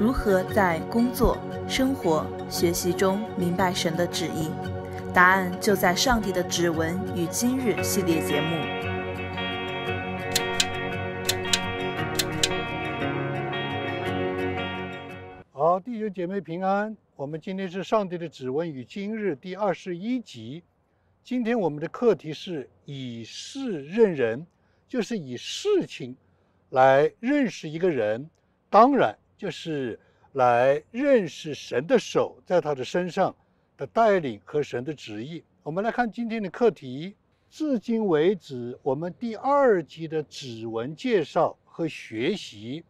如何在工作、生活、学习中明白神的旨意？答案就在《上帝的指纹与今日》系列节目。好，弟兄姐妹平安。我们今天是《上帝的指纹与今日》第二十一集。今天我们的课题是以事认人，就是以事情来认识一个人。当然。就是来认识神的手在他的身上的带领和神的旨意。我们来看今天的课题。至今为止，我们第二集的指纹介绍和学习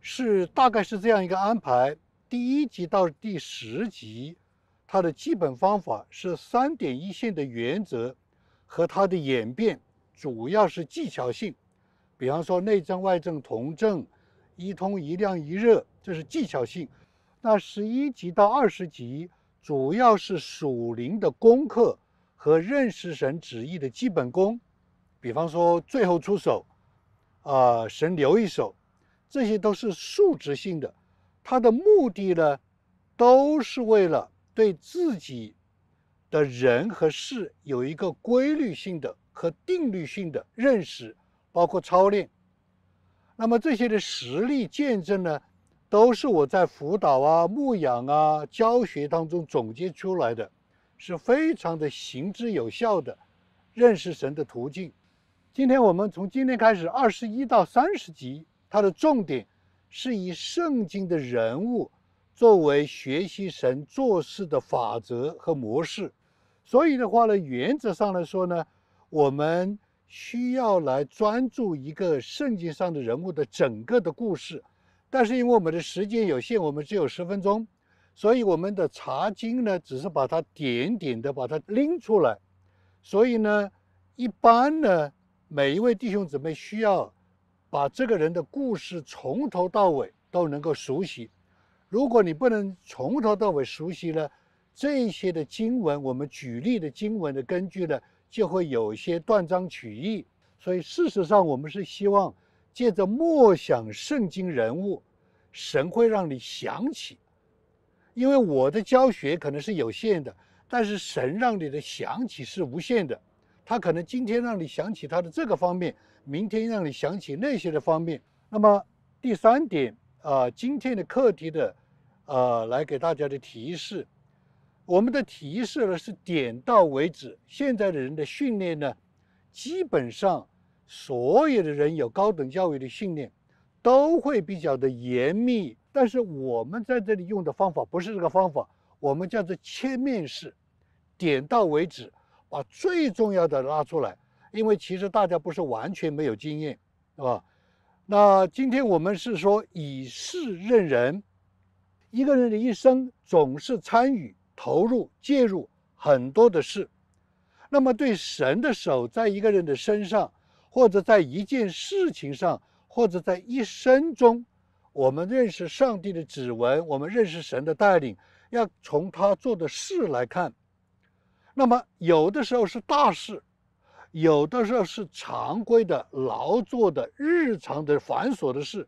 是大概是这样一个安排：第一集到第十集，它的基本方法是三点一线的原则和它的演变，主要是技巧性。比方说内证、外证、同证。一通一亮一热，这是技巧性。那十一级到二十级，主要是属灵的功课和认识神旨意的基本功。比方说最后出手，呃，神留一手，这些都是数值性的。它的目的呢，都是为了对自己的人和事有一个规律性的和定律性的认识，包括操练。那么这些的实例见证呢，都是我在辅导啊、牧养啊、教学当中总结出来的，是非常的行之有效的认识神的途径。今天我们从今天开始，二十一到三十集，它的重点是以圣经的人物作为学习神做事的法则和模式。所以的话呢，原则上来说呢，我们。需要来专注一个圣经上的人物的整个的故事，但是因为我们的时间有限，我们只有十分钟，所以我们的查经呢，只是把它点点的把它拎出来。所以呢，一般呢，每一位弟兄姊妹需要把这个人的故事从头到尾都能够熟悉。如果你不能从头到尾熟悉了这些的经文，我们举例的经文的根据呢？就会有一些断章取义，所以事实上我们是希望借着默想圣经人物，神会让你想起，因为我的教学可能是有限的，但是神让你的想起是无限的，他可能今天让你想起他的这个方面，明天让你想起那些的方面。那么第三点啊，今天的课题的，呃，来给大家的提示。我们的提示呢是点到为止。现在的人的训练呢，基本上所有的人有高等教育的训练，都会比较的严密。但是我们在这里用的方法不是这个方法，我们叫做切面式，点到为止，把最重要的拉出来。因为其实大家不是完全没有经验，啊，吧？那今天我们是说以事任人，一个人的一生总是参与。投入介入很多的事，那么对神的手在一个人的身上，或者在一件事情上，或者在一生中，我们认识上帝的指纹，我们认识神的带领，要从他做的事来看。那么有的时候是大事，有的时候是常规的劳作的日常的繁琐的事。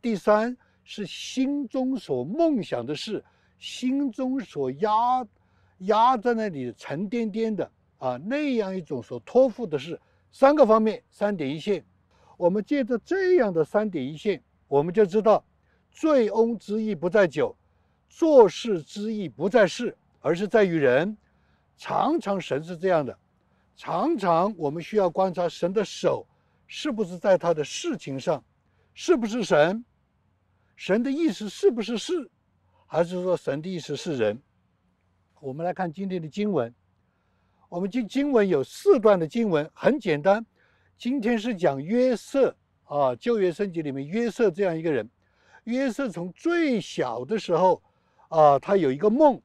第三是心中所梦想的事。心中所压压在那里，沉甸甸的啊，那样一种所托付的事，三个方面，三点一线。我们借着这样的三点一线，我们就知道，醉翁之意不在酒，做事之意不在事，而是在于人。常常神是这样的，常常我们需要观察神的手是不是在他的事情上，是不是神，神的意思是不是事。还是说神的意思是人？我们来看今天的经文，我们今经文有四段的经文，很简单。今天是讲约瑟啊，旧约圣经里面约瑟这样一个人。约瑟从最小的时候啊，他有一个梦，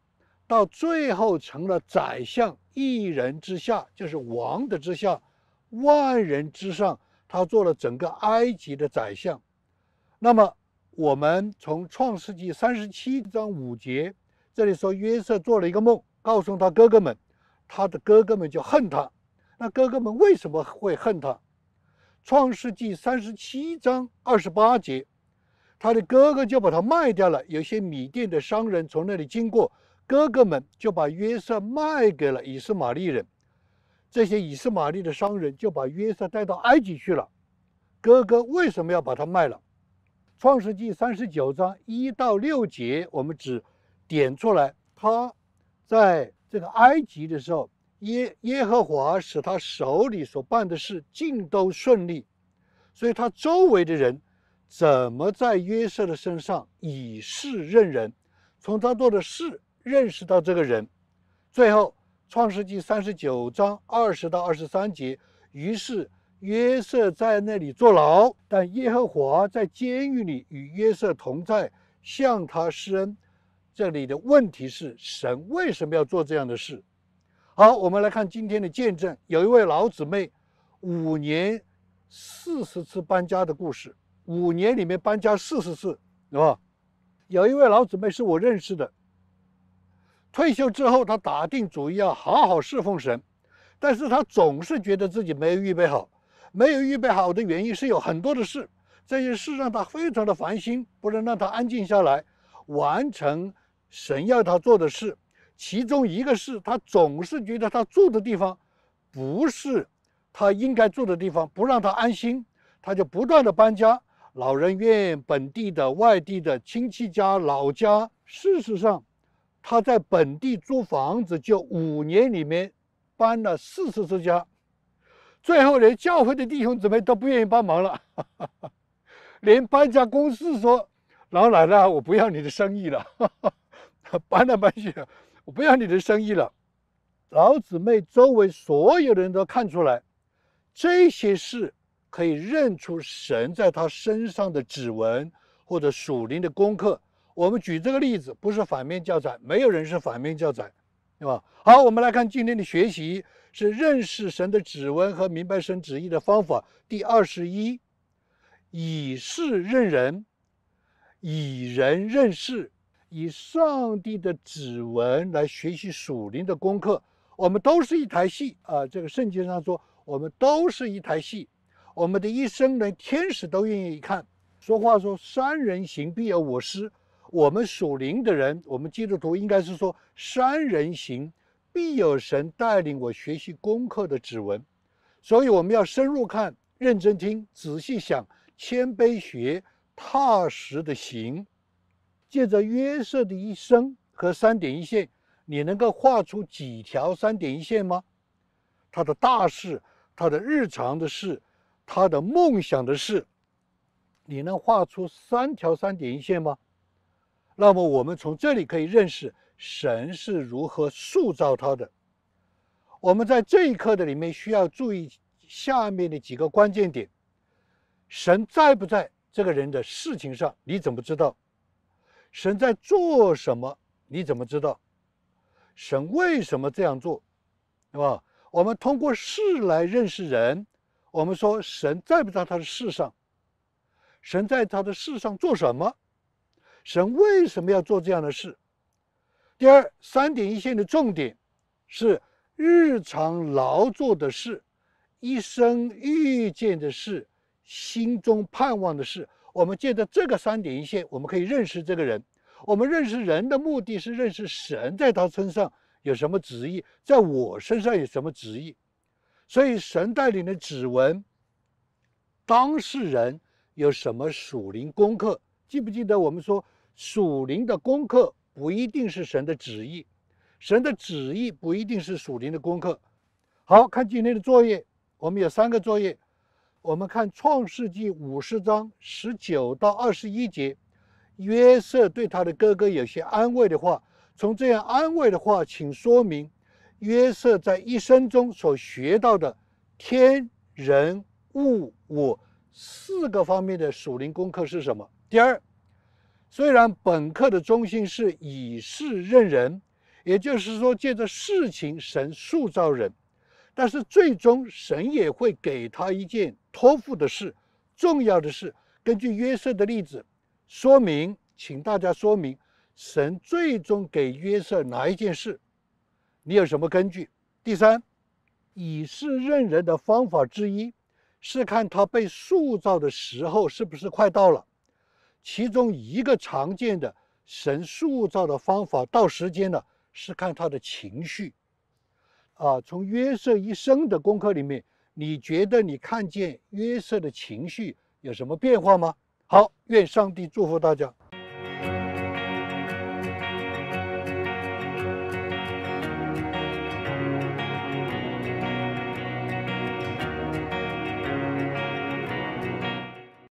到最后成了宰相，一人之下就是王的之下，万人之上，他做了整个埃及的宰相。那么我们从创世纪三十七章五节，这里说约瑟做了一个梦，告诉他哥哥们，他的哥哥们就恨他。那哥哥们为什么会恨他？创世纪三十七章二十八节，他的哥哥就把他卖掉了。有些米店的商人从那里经过，哥哥们就把约瑟卖给了以斯玛利人。这些以斯玛利的商人就把约瑟带到埃及去了。哥哥为什么要把他卖了？创世纪三十九章一到六节，我们只点出来，他在这个埃及的时候，耶耶和华使他手里所办的事尽都顺利，所以他周围的人怎么在约瑟的身上以事认人，从他做的事认识到这个人。最后，创世纪三十九章二十到二十三节，于是。约瑟在那里坐牢，但耶和华在监狱里与约瑟同在，向他施恩。这里的问题是，神为什么要做这样的事？好，我们来看今天的见证。有一位老姊妹，五年四十次搬家的故事。五年里面搬家四十次，是吧？有一位老姊妹是我认识的，退休之后，她打定主意要好好侍奉神，但是她总是觉得自己没有预备好。没有预备好的原因是有很多的事，这些事让他非常的烦心，不能让他安静下来，完成神要他做的事。其中一个是他总是觉得他住的地方不是他应该住的地方，不让他安心，他就不断的搬家。老人院、本地的、外地的亲戚家、老家。事实上，他在本地租房子，就五年里面搬了四十次家。最后连教会的弟兄姊妹都不愿意帮忙了，连搬家公司说：“老奶奶，我不要你的生意了。”搬来搬去，我不要你的生意了。老姊妹周围所有人都看出来，这些事可以认出神在他身上的指纹，或者属灵的功课。我们举这个例子不是反面教材，没有人是反面教材，对吧？好，我们来看今天的学习。是认识神的指纹和明白神旨意的方法。第二十一，以事认人，以人认事，以上帝的指纹来学习属灵的功课。我们都是一台戏啊！这个圣经上说，我们都是一台戏。我们的一生，连天使都愿意看。说话说三人行必有我师。我们属灵的人，我们基督徒应该是说三人行。必有神带领我学习功课的指纹，所以我们要深入看、认真听、仔细想、谦卑学、踏实的行。借着约瑟的一生和三点一线，你能够画出几条三点一线吗？他的大事、他的日常的事、他的梦想的事，你能画出三条三点一线吗？那么我们从这里可以认识。神是如何塑造他的？我们在这一课的里面需要注意下面的几个关键点：神在不在这个人的事情上？你怎么知道？神在做什么？你怎么知道？神为什么这样做？对吧？我们通过事来认识人。我们说神在不在他的事上？神在他的事上做什么？神为什么要做这样的事？第二三点一线的重点是日常劳作的事、一生遇见的事、心中盼望的事。我们借着这个三点一线，我们可以认识这个人。我们认识人的目的是认识神在他身上有什么旨意，在我身上有什么旨意。所以神带领的指纹，当事人有什么属灵功课？记不记得我们说属灵的功课？不一定是神的旨意，神的旨意不一定是属灵的功课。好看今天的作业，我们有三个作业。我们看《创世纪》五十章十九到二十一节，约瑟对他的哥哥有些安慰的话。从这样安慰的话，请说明约瑟在一生中所学到的天、人、物、我四个方面的属灵功课是什么？第二。虽然本课的中心是以事认人，也就是说借着事情神塑造人，但是最终神也会给他一件托付的事。重要的是，根据约瑟的例子说明，请大家说明神最终给约瑟哪一件事？你有什么根据？第三，以事认人的方法之一是看他被塑造的时候是不是快到了。其中一个常见的神塑造的方法，到时间了是看他的情绪，啊，从约瑟一生的功课里面，你觉得你看见约瑟的情绪有什么变化吗？好，愿上帝祝福大家。